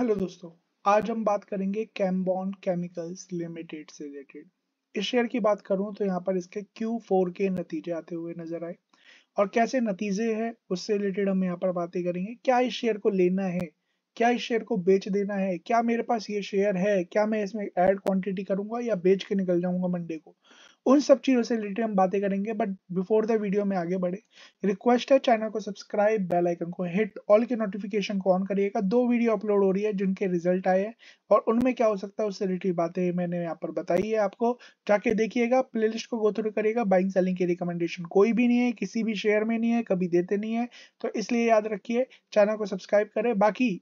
hello दोस्तों आज हम बात करेंगे कैम्बॉन केमिकल्स लिमिटेड से रिलेटेड इस शेयर की बात करूं तो यहां पर इसके Q4 के नतीजे आते हुए नजर आए और कैसे नतीजे हैं उससे रिलेटेड हम यहां पर बातें करेंगे क्या इस शेयर को लेना है क्या इस शेयर को बेच देना है क्या मेरे पास ये शेयर है क्या मैं इसमें एड क्वांटिटी करूंगा या बेच के निकल जाऊंगा मंडे को उन सब चीज़ों से रिलेटेड हम बातें करेंगे बट बिफोर द वीडियो में आगे बढ़े रिक्वेस्ट है चैनल को सब्सक्राइब बेल आइकन को हिट ऑल के नोटिफिकेशन को ऑन करिएगा दो वीडियो अपलोड हो रही है जिनके रिजल्ट आए हैं और उनमें क्या हो सकता है उससे रिलेटेड बातें मैंने यहाँ पर बताई है आपको जाके देखिएगा प्ले को गो थ्रू करिएगा बाइंग सेलिंग की रिकमेंडेशन कोई भी नहीं है किसी भी शेयर में नहीं है कभी देते नहीं है तो इसलिए याद रखिए चैनल को सब्सक्राइब करें बाकी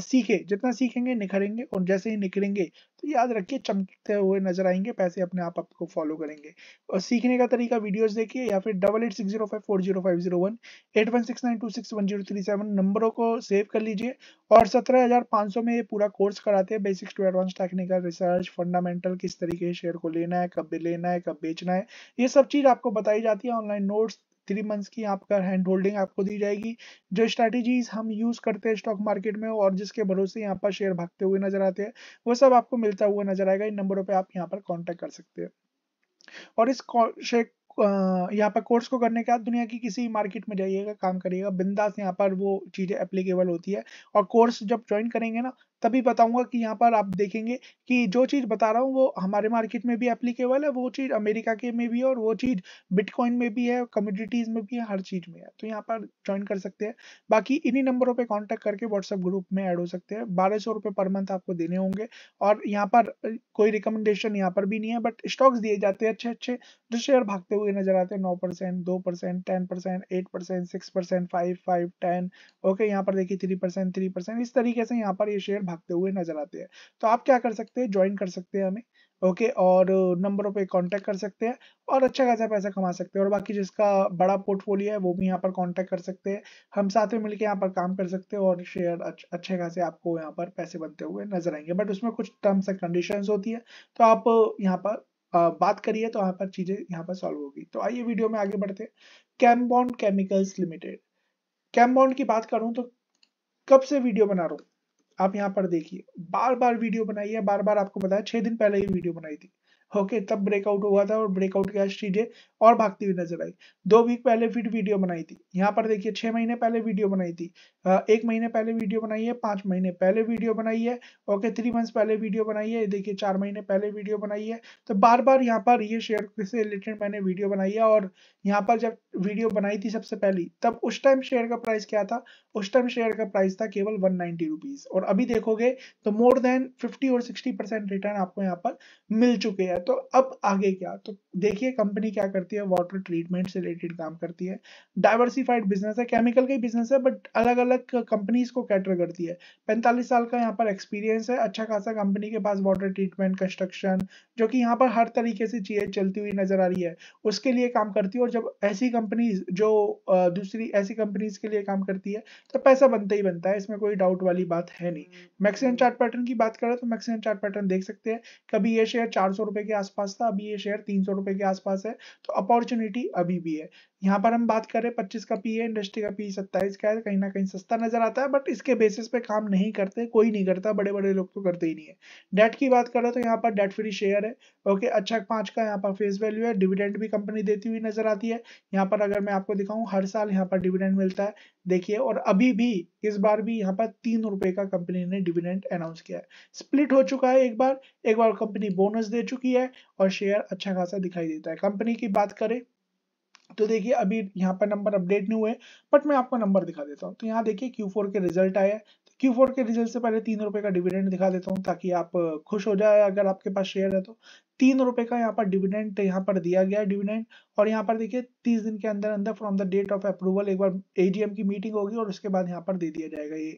सीखे जितना सीखेंगे निखरेंगे और जैसे ही निखरेंगे तो याद रखिए चमकते हुए नजर आएंगे पैसे अपने आप आपको फॉलो करेंगे और सीखने का तरीका वीडियोस देखिए या फिर double eight six zero five four zero five zero one eight one six nine two six one zero three seven नंबरों को सेव कर लीजिए और सत्रह हजार पाँच सौ में ये पूरा कोर्स कराते हैं basics to advance technical research fundamental किस तरीके शेयर को लेना है कब लेना है कब बेचना है ये सब चीज़ आपको बताई जाती है ऑनलाइन नोट्स थ्री मंथ्स की आपका हैंड होल्डिंग आपको दी जाएगी जो स्ट्रैटेजीज हम यूज करते हैं स्टॉक मार्केट में और जिसके भरोसे यहाँ पर शेयर भागते हुए नजर आते हैं वो सब आपको मिलता हुआ नजर आएगा इन नंबरों पर आप यहाँ पर कॉन्टेक्ट कर सकते हैं और इस यहाँ पर कोर्स को करने के बाद दुनिया की किसी मार्केट में जाइएगा काम करिएगा बिंदास यहाँ पर वो चीज़ें एप्लीकेबल होती है और कोर्स जब ज्वाइन करेंगे ना तभी बताऊंगा कि यहाँ पर आप देखेंगे कि जो चीज़ बता रहा हूँ वो हमारे मार्केट में भी एप्लीकेबल है वो चीज़ अमेरिका के में भी है और वो चीज़ बिटकॉइन में भी है कम्युनिटीज़ में भी है हर चीज़ में है तो यहाँ पर ज्वाइन कर सकते हैं बाकी इन्हीं नंबरों पर कॉन्टैक्ट करके व्हाट्सएप ग्रुप में ऐड हो सकते हैं बारह सौ पर मंथ आपको देने होंगे और यहाँ पर कोई रिकमेंडेशन यहाँ पर भी नहीं है बट स्टॉक्स दिए जाते हैं अच्छे अच्छे जो शेयर भागते हुए नजर आते हैं नौ परसेंट दो percent ten percent eight percent six percent five five ten okay यहाँ पर देखिए थ्री परसेंट थ्री परसेंट इस तरीके से यहाँ पर ये शेयर भागते हुए नजर आते हैं तो आप क्या कर सकते हैं ज्वाइन कर सकते हैं हमें ओके और नंबरों पे कांटेक्ट कर सकते हैं और अच्छा खासा पैसा कमा सकते हैं और बाकी जिसका बड़ा पोर्टफोलियो है वो भी यहाँ पर कांटेक्ट कर सकते हैं हम साथ में मिलकर यहाँ पर काम कर सकते हैं और शेयर अच्छे खासे आपको यहाँ पर पैसे बनते हुए नजर आएंगे बट उसमें कुछ टर्म्स एंड कंडीशन होती है तो आप यहाँ पर बात करिए तो यहाँ पर चीजें यहाँ पर सॉल्व होगी तो आइए वीडियो में आगे बढ़ते कैम्बॉन्ड केमिकल्स लिमिटेड कैम्बॉन्ड की बात करूं तो कब से वीडियो बना रहा हूँ आप यहाँ पर देखिए बार बार वीडियो बनाई है बार बार आपको बताया छह दिन पहले ही वीडियो बनाई थी ओके तब ब्रेकआउट हुआ था और ब्रेकआउट के आज चीजें और भागती हुई नजर आई दो वीक पहले फिर वीडियो बनाई थी यहाँ पर देखिए छह महीने पहले वीडियो बनाई थी एक महीने पहले वीडियो बनाई है पांच महीने पहले वीडियो बनाई है ओके थ्री मंथ्स पहले वीडियो बनाई है देखिए चार महीने पहले वीडियो बनाई है तो बार बार यहाँ पर ये शेयर से रिलेटेड मैंने वीडियो बनाई है और यहाँ पर जब वीडियो बनाई थी सबसे पहली तब उस टाइम शेयर का प्राइस क्या था उस टाइम शेयर का प्राइस था केवल वन नाइनटी रुपीज और अभी देखोगे तो मोर देन फिफ्टी और सिक्सटी परसेंट रिटर्न आपको यहाँ पर मिल चुके हैं तो अब आगे क्या तो देखिए कंपनी क्या करती है वाटर ट्रीटमेंट से रिलेटेड काम करती है डाइवर्सिफाइड बिजनेस है केमिकल का बिजनेस है बट अलग अलग कंपनीज को कैटर करती है पैंतालीस साल का यहाँ पर एक्सपीरियंस है अच्छा खासा कंपनी के पास वाटर ट्रीटमेंट कंस्ट्रक्शन जो कि यहाँ पर हर तरीके से चीजें चलती हुई नजर आ रही है उसके लिए काम करती है और जब ऐसी कंपनीज जो दूसरी ऐसी कंपनीज के लिए काम करती है तो पैसा बनता ही बनता है इसमें कोई डाउट वाली बात है नहीं मैक्सिमम चार्ट पैटर्न की बात करें तो मैक्सिमम चार्ट पैटर्न देख सकते हैं कभी ये शेयर चार सौ के आसपास था अभी ये शेयर तीन सौ के आसपास है तो अपॉर्चुनिटी अभी भी है यहाँ पर हम बात करें 25 का पी है इंडस्ट्री का पी सत्ताईस का है तो कहीं ना कहीं सस्ता नजर आता है बट इसके बेसिस पे काम नहीं करते कोई नहीं करता बड़े बड़े लोग तो करते ही नहीं है डेट की बात करें तो यहाँ पर डेट फ्री शेयर है ओके अच्छा पांच का यहाँ पर फेस वैल्यू है डिविडेंड भी कंपनी देती हुई नजर आती है यहाँ पर अगर मैं आपको दिखाऊँ हर साल यहाँ पर डिविडेंड मिलता है देखिए और अभी भी इस बार भी यहाँ पर तीन रुपए का कंपनी ने डिविडेंड अनाउंस किया है स्प्लिट हो चुका है एक बार एक बार कंपनी बोनस दे चुकी है और शेयर अच्छा खासा दिखाई देता है कंपनी की बात करें तो देखिए अभी यहाँ पर नंबर अपडेट नहीं हुए बट मैं आपको नंबर दिखा देता हूँ तो यहाँ देखिए Q4 के रिजल्ट आया क्यू के रिजल्ट से पहले तीन रुपए का डिविडेंड दिखा देता हूँ ताकि आप खुश हो जाए अगर आपके पास शेयर है तो तीन रुपए का यहाँ पर डिविडेंड यहाँ पर दिया गया डिविडेंड और यहाँ पर देखिए तीस दिन के अंदर अंदर from the date of approval एक बार एजीएम की मीटिंग होगी और उसके बाद यहाँ पर दे दिया जाएगा ये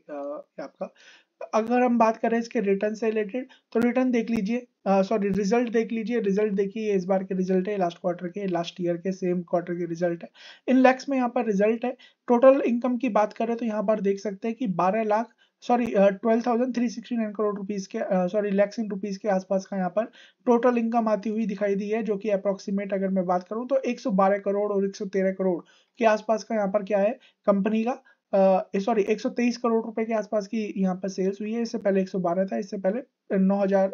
आपका अगर हम बात करें इसके रिटर्न से रिलेटेड तो रिटर्न देख लीजिए सॉरी रिजल्ट देख लीजिए रिजल्ट देखिए इस बार के रिजल्ट है लास्ट क्वार्टर के लास्ट ईयर के सेम क्वार्टर के रिजल्ट है इन लैक्स में यहाँ पर रिजल्ट है टोटल इनकम की बात करें तो यहाँ पर देख सकते हैं कि बारह lakh sorry twelve thousand three sixty nine crore rupees के सॉरी लैक्स इन रुपीज़ के आसपास का यहाँ पर टोटल इनकम आती हुई दिखाई दी है जो कि अप्रोक्सीमेट अगर मैं बात करूँ तो एक करोड़ और एक करोड़ के आसपास का यहाँ पर क्या है कंपनी का सॉरी एक 123 करोड़ रुपए के आसपास की यहाँ पर सेल्स हुई है इससे पहले 112 था इससे पहले 9000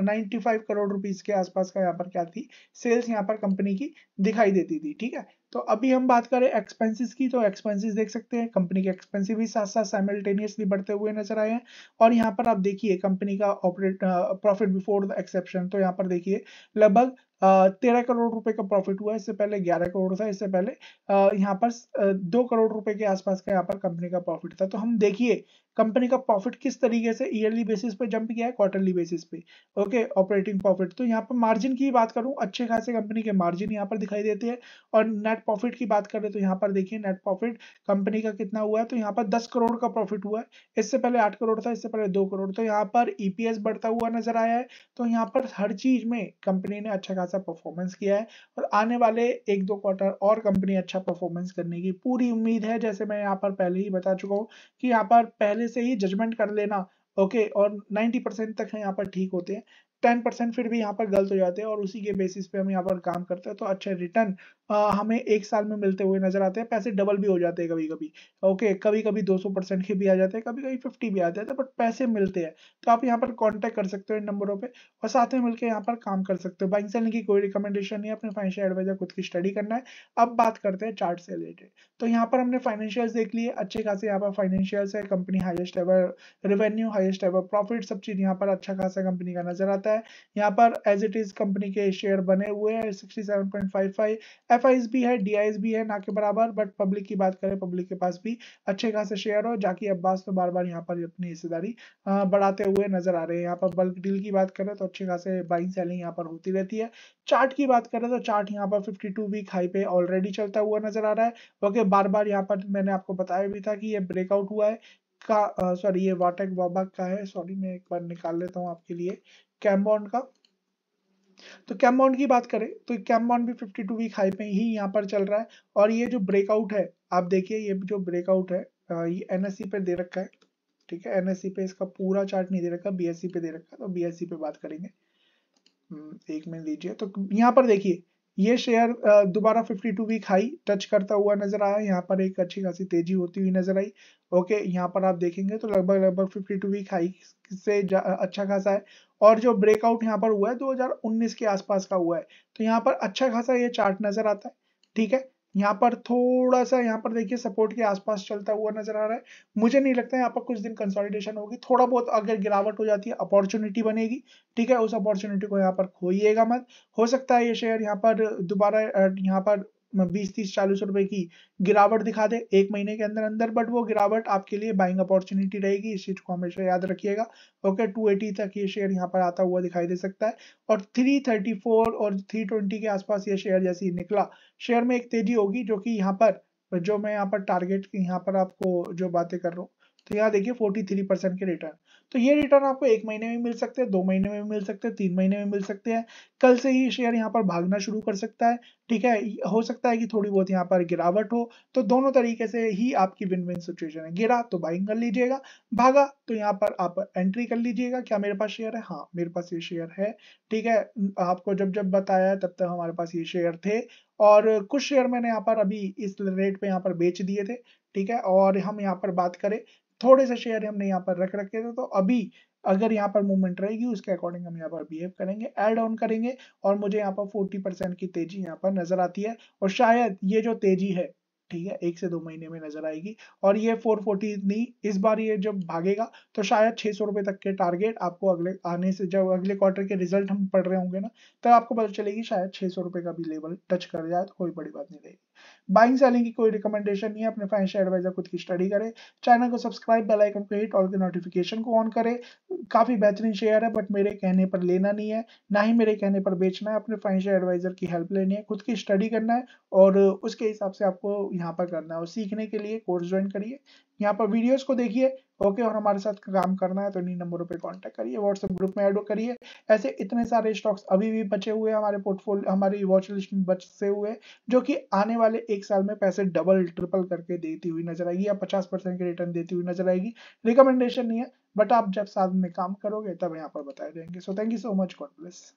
95 करोड़ रुपीस के आसपास का यहाँ पर क्या थी सेल्स यहाँ पर कंपनी की दिखाई देती थी ठीक है तो अभी हम बात करें एक्सपेंसेस की तो एक्सपेंसेस देख सकते हैं कंपनी के एक्सपेंसिव भी साथ साथ साइमल्टेनियसली बढ़ते हुए नजर आए हैं और यहाँ पर आप देखिए कंपनी का operate profit before the exception तो यहाँ पर देखिए लगभग तेरह करोड़ रुपए का प्रॉफिट हुआ इससे पहले ग्यारह करोड़ था इससे पहले यहाँ पर दो करोड़ रुपए के आसपास का यहाँ पर कंपनी का प्रॉफिट था तो हम देखिए कंपनी का प्रॉफिट किस तरीके से ईयरली बेसिस पे जंप किया है क्वार्टरली बेसिस पे ओके ऑपरेटिंग प्रॉफिट तो यहाँ पर मार्जिन की बात करूँ अच्छे खासे कंपनी के मार्जिन यहाँ पर दिखाई देते हैं और नेट प्रॉफिट की बात करें तो यहाँ पर देखिए नेट प्रॉफिट कंपनी का कितना हुआ है तो यहाँ पर दस करोड़ का प्रॉफिट हुआ है इससे पहले आठ करोड़ था इससे पहले दो करोड़ तो यहाँ पर ईपीएस e बढ़ता हुआ नजर आया है तो यहाँ पर हर चीज में कंपनी ने अच्छा खासा परफॉर्मेंस किया है और आने वाले एक दो क्वार्टर और कंपनी अच्छा परफॉर्मेंस करने की पूरी उम्मीद है जैसे मैं यहाँ पर पहले ही बता चुका हूँ कि यहाँ पर पहले पहले से ही जजमेंट कर लेना ओके और 90 परसेंट तक यहाँ पर ठीक होते हैं टेन परसेंट फिर भी यहाँ पर गलत हो जाते हैं और उसी के बेसिस पे हम यहाँ पर काम करते हैं तो अच्छे रिटर्न हमें एक साल में मिलते हुए नजर आते हैं पैसे डबल भी हो जाते हैं कभी कभी ओके कभी कभी 200 परसेंट के भी आ जाते हैं कभी कभी 50 भी आ जाते हैं बट तो पैसे मिलते हैं तो आप यहाँ पर कॉन्टेक्ट कर सकते हो इन नंबरों पर और साथ में मिलकर यहाँ पर काम कर सकते हो बाइंग सेलिंग की कोई रिकमेंडेशन नहीं अपने फाइनेंशियल एडवाइजर खुद की स्टडी करना है अब बात करते हैं चार्ट से रिलेटेड तो यहाँ पर हमने फाइनेंशियल देख लिए अच्छे खासे यहाँ पर फाइनेंशियल है company highest ever revenue highest ever profit सब चीज यहाँ पर अच्छा खासा कंपनी का नजर आता है है यहाँ पर एज इट इज कंपनी के शेयर बने हुए हैं सिक्सटी 67.55 एफआईएस भी है डीआईएस भी है ना के बराबर बट पब्लिक की बात करें पब्लिक के पास भी अच्छे खासे शेयर हो जाकि अब्बास तो बार बार यहाँ पर अपनी हिस्सेदारी बढ़ाते हुए नजर आ रहे हैं यहाँ पर बल्क डील की बात करें तो अच्छे खासे बाइंग सेलिंग यहाँ पर होती रहती है चार्ट की बात करें तो चार्ट यहाँ पर 52 वीक हाई पे ऑलरेडी चलता हुआ नजर आ रहा है ओके बार बार यहाँ पर मैंने आपको बताया भी था कि ये ब्रेकआउट हुआ है का सॉरी ये वाटेक बाबा का है सॉरी मैं एक बार निकाल लेता हूँ आपके लिए कैम बॉन्ड का तो कैम बॉन्ड की बात करें तो कैम बॉन्ड भी 52 वीक हाई पे ही यहाँ पर चल रहा है और ये जो ब्रेकआउट है आप देखिए ये जो ब्रेकआउट है ये एनएससी पे दे रखा है ठीक है एनएससी पे इसका पूरा चार्ट नहीं दे रखा बीएससी पे दे रखा है तो बीएससी पे बात करेंगे हम्म, एक मिनट दीजिए तो यहाँ पर देखिए ये शेयर दोबारा 52 वीक हाई टच करता हुआ नजर आया यहाँ पर एक अच्छी खासी तेजी होती हुई नजर आई ओके यहाँ पर आप देखेंगे तो लगभग लगभग 52 वीक हाई से अच्छा खासा है और जो ब्रेकआउट यहाँ पर हुआ है 2019 के आसपास का हुआ है तो यहाँ पर अच्छा खासा ये चार्ट नजर आता है ठीक है यहाँ पर थोड़ा सा यहाँ पर देखिए सपोर्ट के आसपास चलता हुआ नजर आ रहा है मुझे नहीं लगता है यहाँ पर कुछ दिन कंसोलिडेशन होगी थोड़ा बहुत अगर गिरावट हो जाती है अपॉर्चुनिटी बनेगी ठीक है उस अपॉर्चुनिटी को यहाँ पर खोइएगा मत हो सकता है ये शेयर यहाँ पर दोबारा यहाँ पर बीस तीस चालीस रुपए की गिरावट दिखा दे एक महीने के अंदर अंदर बट वो गिरावट आपके लिए बाइंग अपॉर्चुनिटी रहेगी इस चीज को हमेशा याद रखिएगा ओके टू एटी तक ये शेयर यहाँ पर आता हुआ दिखाई दे सकता है और थ्री थर्टी फोर और थ्री ट्वेंटी के आसपास ये शेयर जैसे निकला शेयर में एक तेजी होगी जो कि यहाँ पर जो मैं यहाँ पर टारगेट यहाँ पर आपको जो बातें कर रहा हूँ तो यहाँ देखिए थ्री परसेंट के रिटर्न तो ये रिटर्न आपको एक महीने में मिल सकते हैं दो महीने में मिल सकते हैं तीन महीने में मिल सकते हैं कल से ही शेयर यहाँ पर भागना शुरू कर सकता है ठीक है हो सकता है कि थोड़ी बहुत यहाँ पर गिरावट हो तो दोनों तरीके से ही आपकी विन विन सिचुएशन है गिरा तो बाइंग कर लीजिएगा भागा तो यहाँ पर आप एंट्री कर लीजिएगा क्या मेरे पास शेयर है हाँ मेरे पास ये शेयर है ठीक है आपको जब जब बताया तब तक हमारे पास ये शेयर थे और कुछ शेयर मैंने यहाँ पर अभी इस रेट पे यहाँ पर बेच दिए थे ठीक है और हम यहाँ पर बात करें थोड़े से शेयर हमने यहाँ पर रख रखे थे तो अभी अगर यहाँ पर मूवमेंट रहेगी उसके अकॉर्डिंग हम यहाँ पर बिहेव करेंगे एड ऑन करेंगे और मुझे यहाँ पर 40 परसेंट की तेजी यहाँ पर नजर आती है और शायद ये जो तेजी है ठीक है एक से दो महीने में नजर आएगी और ये 440 नहीं इस बार ये जब भागेगा तो शायद छह सौ रुपए तक के टारगेट आपको अगले आने से जब अगले क्वार्टर के रिजल्ट हम पढ़ रहे होंगे ना तब तो आपको पता चलेगी शायद छह सौ रुपए का भी लेवल टच कर जाए तो कोई बड़ी बात नहीं रहेगी बाइंग सेलिंग की कोई रिकमेंडेशन नहीं है अपने फाइनेंशियल एडवाइजर खुद की स्टडी करें चैनल को सब्सक्राइब बेल आइकन को हिट और नोटिफिकेशन को ऑन करें काफ़ी बेहतरीन शेयर है बट मेरे कहने पर लेना नहीं है ना ही मेरे कहने पर बेचना है अपने फाइनेंशियल एडवाइजर की हेल्प लेनी है खुद की स्टडी करना है और उसके हिसाब से आपको यहाँ पर करना है और सीखने के लिए कोर्स ज्वाइन करिए यहाँ पर वीडियोस को देखिए ओके और हमारे साथ काम करना है तो इन्हीं नंबरों पे कांटेक्ट करिए व्हाट्सएप ग्रुप में ऐड करिए ऐसे इतने सारे स्टॉक्स अभी भी बचे हुए हमारे पोर्टफोलियो हमारी वॉच लिस्ट में बचे हुए जो कि आने वाले एक साल में पैसे डबल ट्रिपल करके देती हुई नजर आएगी या पचास परसेंट की रिटर्न देती हुई नजर आएगी रिकमेंडेशन नहीं है बट आप जब साथ में काम करोगे तब यहाँ पर बताए जाएंगे so thank you so much God bless